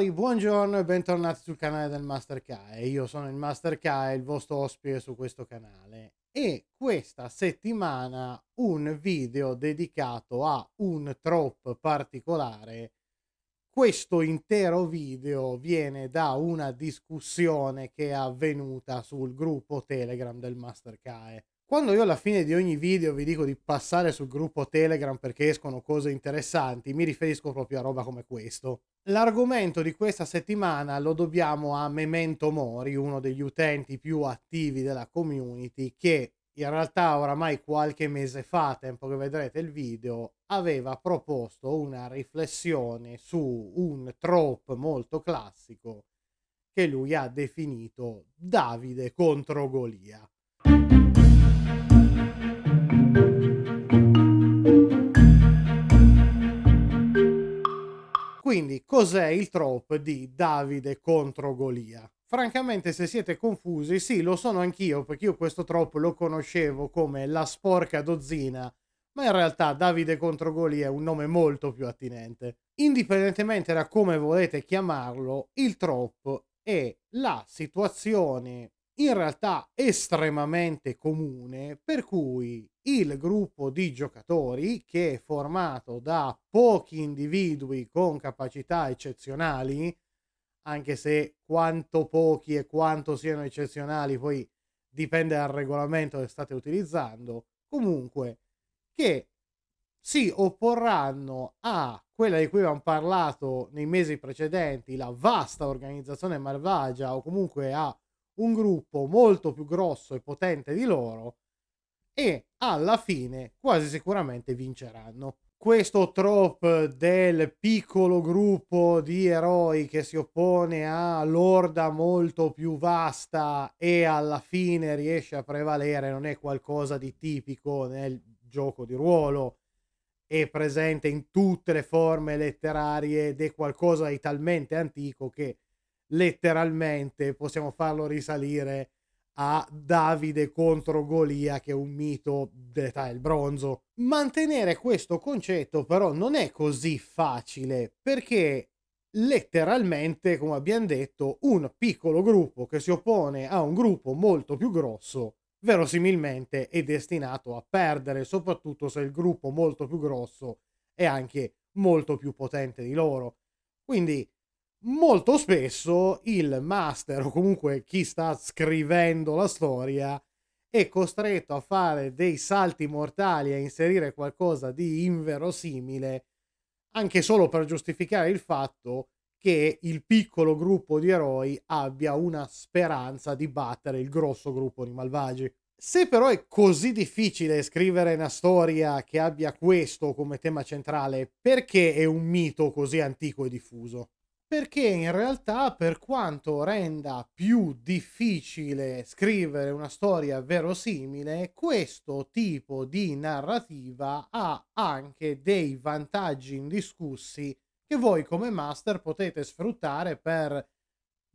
signori, buongiorno e bentornati sul canale del Master K. Io sono il Master K, il vostro ospite su questo canale. E questa settimana un video dedicato a un trop particolare. Questo intero video viene da una discussione che è avvenuta sul gruppo Telegram del Master K quando io alla fine di ogni video vi dico di passare sul gruppo Telegram perché escono cose interessanti, mi riferisco proprio a roba come questo. L'argomento di questa settimana lo dobbiamo a Memento Mori, uno degli utenti più attivi della community, che in realtà oramai qualche mese fa, tempo che vedrete il video, aveva proposto una riflessione su un trope molto classico che lui ha definito Davide contro Golia Quindi cos'è il trope di Davide contro Golia? Francamente, se siete confusi, sì, lo sono anch'io, perché io questo trope lo conoscevo come la sporca dozzina, ma in realtà Davide contro Golia è un nome molto più attinente. Indipendentemente da come volete chiamarlo, il trope è la situazione in realtà estremamente comune per cui il gruppo di giocatori che è formato da pochi individui con capacità eccezionali, anche se quanto pochi e quanto siano eccezionali poi dipende dal regolamento che state utilizzando, comunque che si opporranno a quella di cui abbiamo parlato nei mesi precedenti, la vasta organizzazione malvagia o comunque a un gruppo molto più grosso e potente di loro e alla fine quasi sicuramente vinceranno. Questo trope del piccolo gruppo di eroi che si oppone all'orda molto più vasta e alla fine riesce a prevalere non è qualcosa di tipico nel gioco di ruolo, è presente in tutte le forme letterarie ed è qualcosa di talmente antico che letteralmente possiamo farlo risalire a Davide contro Golia, che è un mito dell'età del bronzo. Mantenere questo concetto però non è così facile perché letteralmente, come abbiamo detto, un piccolo gruppo che si oppone a un gruppo molto più grosso verosimilmente è destinato a perdere, soprattutto se il gruppo molto più grosso è anche molto più potente di loro. Quindi molto spesso il master o comunque chi sta scrivendo la storia è costretto a fare dei salti mortali e a inserire qualcosa di inverosimile anche solo per giustificare il fatto che il piccolo gruppo di eroi abbia una speranza di battere il grosso gruppo di malvagi. Se però è così difficile scrivere una storia che abbia questo come tema centrale, perché è un mito così antico e diffuso? perché in realtà per quanto renda più difficile scrivere una storia verosimile, questo tipo di narrativa ha anche dei vantaggi indiscussi che voi come master potete sfruttare per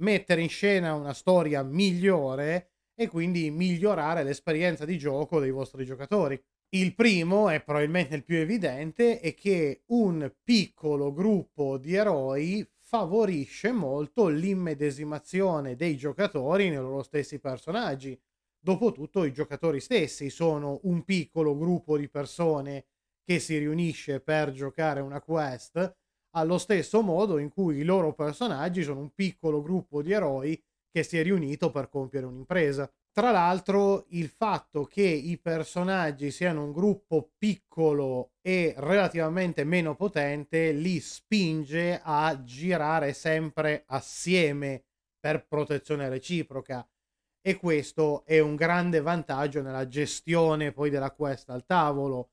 mettere in scena una storia migliore e quindi migliorare l'esperienza di gioco dei vostri giocatori. Il primo e probabilmente il più evidente, è che un piccolo gruppo di eroi favorisce molto l'immedesimazione dei giocatori nei loro stessi personaggi. Dopotutto i giocatori stessi sono un piccolo gruppo di persone che si riunisce per giocare una quest, allo stesso modo in cui i loro personaggi sono un piccolo gruppo di eroi che si è riunito per compiere un'impresa. Tra l'altro il fatto che i personaggi siano un gruppo piccolo e relativamente meno potente li spinge a girare sempre assieme per protezione reciproca e questo è un grande vantaggio nella gestione poi della quest al tavolo.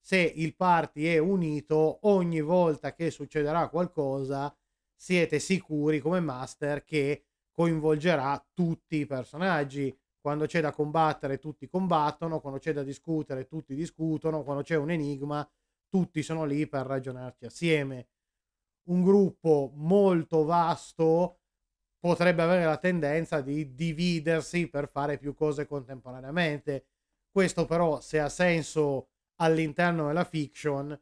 Se il party è unito, ogni volta che succederà qualcosa siete sicuri come master che coinvolgerà tutti i personaggi quando c'è da combattere tutti combattono, quando c'è da discutere tutti discutono, quando c'è un enigma tutti sono lì per ragionarci assieme. Un gruppo molto vasto potrebbe avere la tendenza di dividersi per fare più cose contemporaneamente. Questo però, se ha senso all'interno della fiction,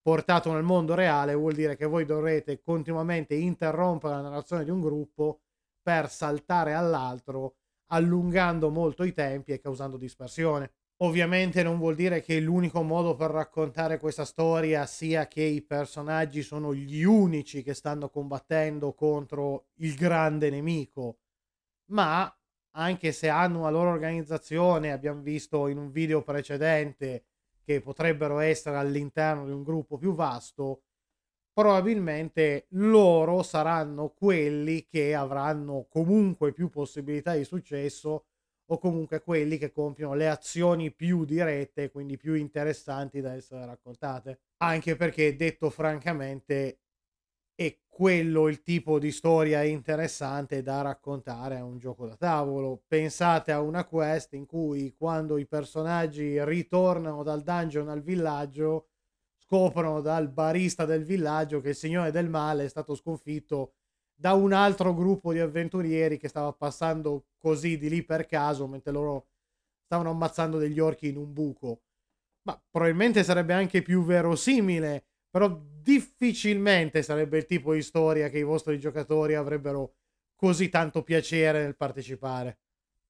portato nel mondo reale, vuol dire che voi dovrete continuamente interrompere la narrazione di un gruppo per saltare all'altro allungando molto i tempi e causando dispersione. Ovviamente non vuol dire che l'unico modo per raccontare questa storia sia che i personaggi sono gli unici che stanno combattendo contro il grande nemico, ma anche se hanno una loro organizzazione, abbiamo visto in un video precedente che potrebbero essere all'interno di un gruppo più vasto, probabilmente loro saranno quelli che avranno comunque più possibilità di successo o comunque quelli che compiono le azioni più dirette, quindi più interessanti da essere raccontate. Anche perché, detto francamente, è quello il tipo di storia interessante da raccontare a un gioco da tavolo. Pensate a una quest in cui quando i personaggi ritornano dal dungeon al villaggio, scoprono dal barista del villaggio che il signore del male è stato sconfitto da un altro gruppo di avventurieri che stava passando così di lì per caso mentre loro stavano ammazzando degli orchi in un buco. Ma probabilmente sarebbe anche più verosimile, però difficilmente sarebbe il tipo di storia che i vostri giocatori avrebbero così tanto piacere nel partecipare.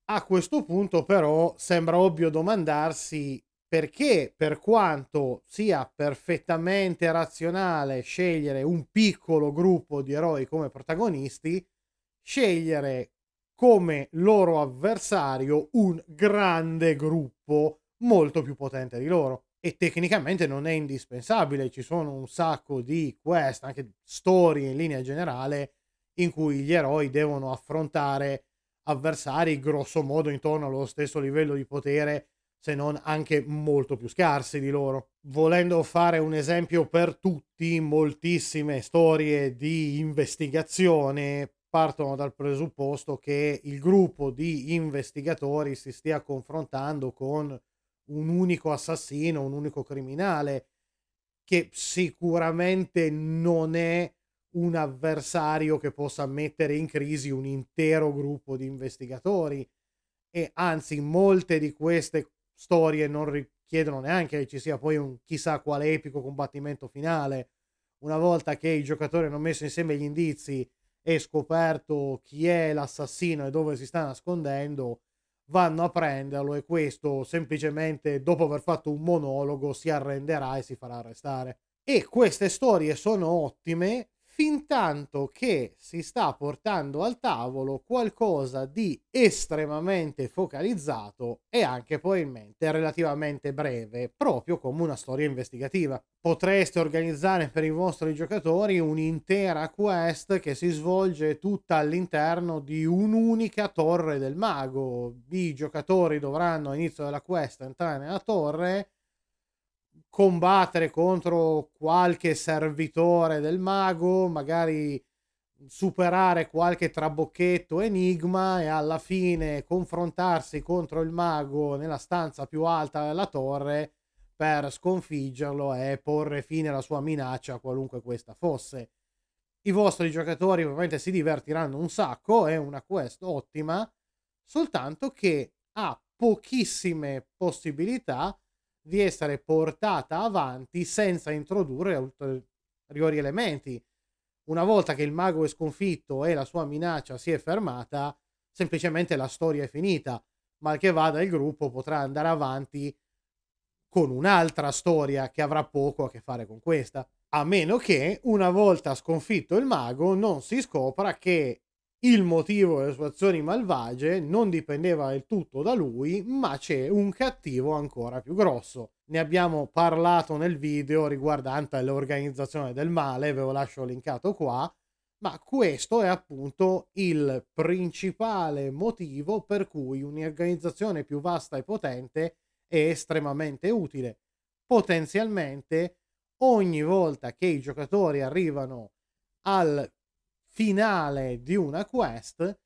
A questo punto però sembra ovvio domandarsi perché per quanto sia perfettamente razionale scegliere un piccolo gruppo di eroi come protagonisti, scegliere come loro avversario un grande gruppo molto più potente di loro. E tecnicamente non è indispensabile, ci sono un sacco di quest, anche storie in linea generale, in cui gli eroi devono affrontare avversari grosso modo intorno allo stesso livello di potere se non anche molto più scarsi di loro. Volendo fare un esempio per tutti, moltissime storie di investigazione partono dal presupposto che il gruppo di investigatori si stia confrontando con un unico assassino, un unico criminale, che sicuramente non è un avversario che possa mettere in crisi un intero gruppo di investigatori e anzi molte di queste storie non richiedono neanche che ci sia poi un chissà quale epico combattimento finale. Una volta che i giocatori hanno messo insieme gli indizi e scoperto chi è l'assassino e dove si sta nascondendo, vanno a prenderlo e questo semplicemente dopo aver fatto un monologo si arrenderà e si farà arrestare. E queste storie sono ottime fin tanto che si sta portando al tavolo qualcosa di estremamente focalizzato e anche probabilmente relativamente breve, proprio come una storia investigativa. Potreste organizzare per i vostri giocatori un'intera quest che si svolge tutta all'interno di un'unica torre del mago. I giocatori dovranno all'inizio della quest entrare nella torre combattere contro qualche servitore del mago, magari superare qualche trabocchetto enigma e alla fine confrontarsi contro il mago nella stanza più alta della torre per sconfiggerlo e porre fine alla sua minaccia qualunque questa fosse. I vostri giocatori ovviamente si divertiranno un sacco, è una quest ottima, soltanto che ha pochissime possibilità di essere portata avanti senza introdurre ulteriori elementi. Una volta che il mago è sconfitto e la sua minaccia si è fermata, semplicemente la storia è finita. Mal che vada il gruppo potrà andare avanti con un'altra storia che avrà poco a che fare con questa. A meno che, una volta sconfitto il mago, non si scopra che il motivo delle sue azioni malvagie non dipendeva del tutto da lui, ma c'è un cattivo ancora più grosso. Ne abbiamo parlato nel video riguardante l'organizzazione del male, ve lo lascio linkato qua, ma questo è appunto il principale motivo per cui un'organizzazione più vasta e potente è estremamente utile. Potenzialmente ogni volta che i giocatori arrivano al finale di una quest,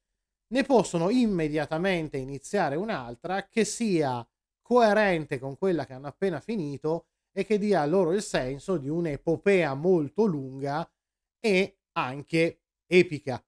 ne possono immediatamente iniziare un'altra che sia coerente con quella che hanno appena finito e che dia loro il senso di un'epopea molto lunga e anche epica.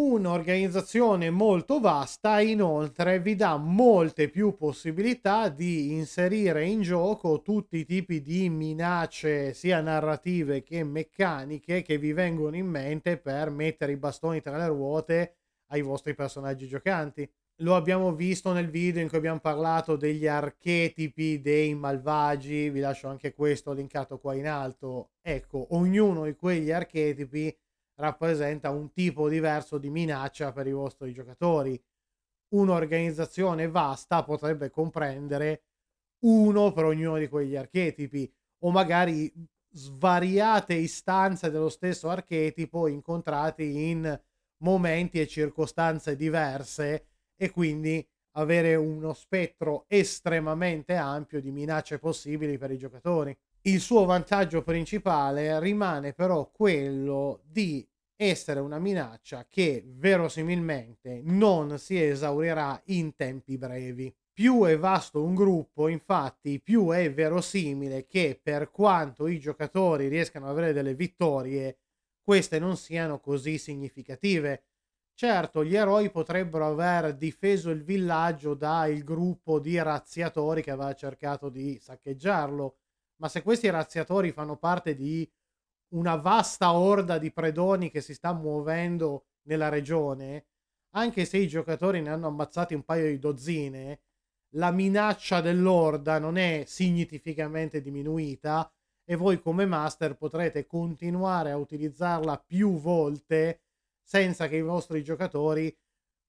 Un'organizzazione molto vasta inoltre vi dà molte più possibilità di inserire in gioco tutti i tipi di minacce sia narrative che meccaniche che vi vengono in mente per mettere i bastoni tra le ruote ai vostri personaggi giocanti. Lo abbiamo visto nel video in cui abbiamo parlato degli archetipi dei malvagi, vi lascio anche questo linkato qua in alto. Ecco, ognuno di quegli archetipi rappresenta un tipo diverso di minaccia per i vostri giocatori. Un'organizzazione vasta potrebbe comprendere uno per ognuno di quegli archetipi o magari svariate istanze dello stesso archetipo incontrati in momenti e circostanze diverse e quindi avere uno spettro estremamente ampio di minacce possibili per i giocatori. Il suo vantaggio principale rimane però quello di essere una minaccia che verosimilmente non si esaurirà in tempi brevi. Più è vasto un gruppo, infatti, più è verosimile che per quanto i giocatori riescano ad avere delle vittorie, queste non siano così significative. Certo, gli eroi potrebbero aver difeso il villaggio dal gruppo di razziatori che aveva cercato di saccheggiarlo, ma se questi razziatori fanno parte di una vasta orda di predoni che si sta muovendo nella regione, anche se i giocatori ne hanno ammazzati un paio di dozzine, la minaccia dell'orda non è significativamente diminuita e voi come master potrete continuare a utilizzarla più volte senza che i vostri giocatori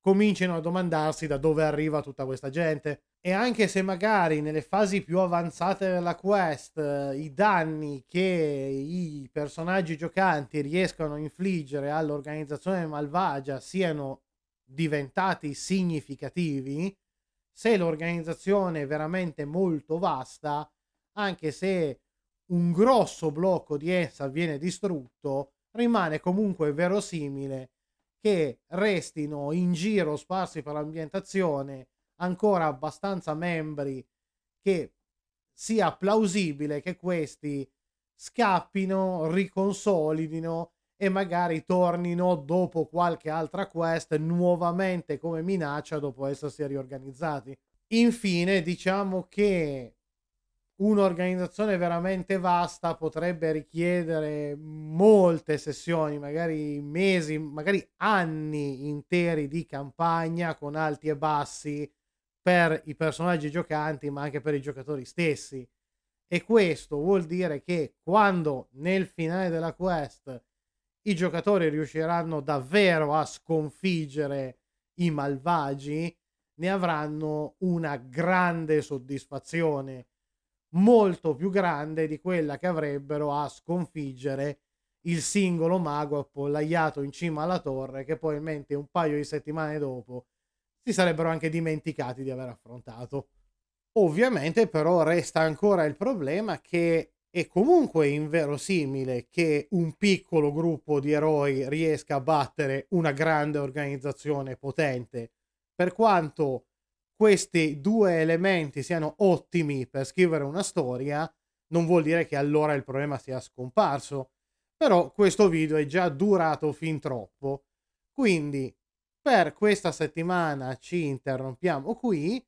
comincino a domandarsi da dove arriva tutta questa gente. E anche se magari nelle fasi più avanzate della quest eh, i danni che i personaggi giocanti riescono a infliggere all'organizzazione malvagia siano diventati significativi, se l'organizzazione è veramente molto vasta, anche se un grosso blocco di essa viene distrutto, rimane comunque verosimile che restino in giro sparsi per l'ambientazione ancora abbastanza membri che sia plausibile che questi scappino, riconsolidino e magari tornino dopo qualche altra quest nuovamente come minaccia dopo essersi riorganizzati. Infine, diciamo che un'organizzazione veramente vasta potrebbe richiedere molte sessioni, magari mesi, magari anni interi di campagna con alti e bassi per i personaggi giocanti ma anche per i giocatori stessi e questo vuol dire che quando nel finale della quest i giocatori riusciranno davvero a sconfiggere i malvagi ne avranno una grande soddisfazione molto più grande di quella che avrebbero a sconfiggere il singolo mago appollaiato in cima alla torre che poi in mente un paio di settimane dopo si sarebbero anche dimenticati di aver affrontato. Ovviamente però resta ancora il problema che è comunque inverosimile che un piccolo gruppo di eroi riesca a battere una grande organizzazione potente, per quanto questi due elementi siano ottimi per scrivere una storia, non vuol dire che allora il problema sia scomparso. Però questo video è già durato fin troppo. Quindi per questa settimana ci interrompiamo qui,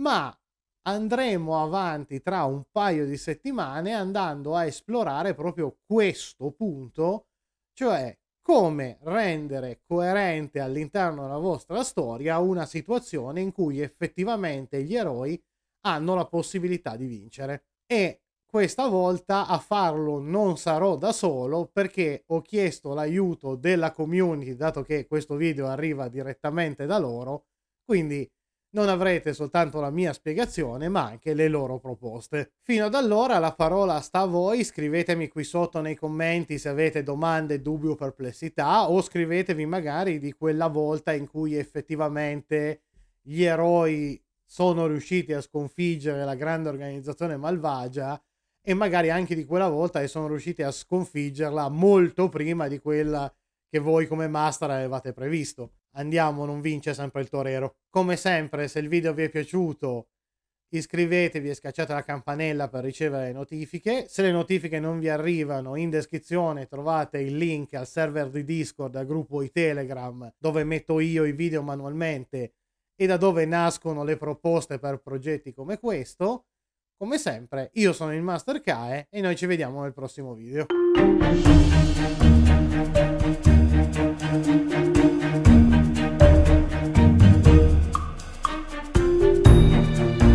ma andremo avanti tra un paio di settimane andando a esplorare proprio questo punto, cioè come rendere coerente all'interno della vostra storia una situazione in cui effettivamente gli eroi hanno la possibilità di vincere. E questa volta a farlo non sarò da solo perché ho chiesto l'aiuto della community dato che questo video arriva direttamente da loro quindi non avrete soltanto la mia spiegazione ma anche le loro proposte. Fino ad allora la parola sta a voi, scrivetemi qui sotto nei commenti se avete domande, dubbi o perplessità o scrivetevi magari di quella volta in cui effettivamente gli eroi sono riusciti a sconfiggere la grande organizzazione malvagia e magari anche di quella volta e sono riusciti a sconfiggerla molto prima di quella che voi come master avevate previsto. Andiamo, non vince sempre il torero. Come sempre, se il video vi è piaciuto, iscrivetevi e schiacciate la campanella per ricevere le notifiche. Se le notifiche non vi arrivano, in descrizione trovate il link al server di Discord, al gruppo di Telegram, dove metto io i video manualmente e da dove nascono le proposte per progetti come questo. Come sempre, io sono il Master Kae e noi ci vediamo nel prossimo video.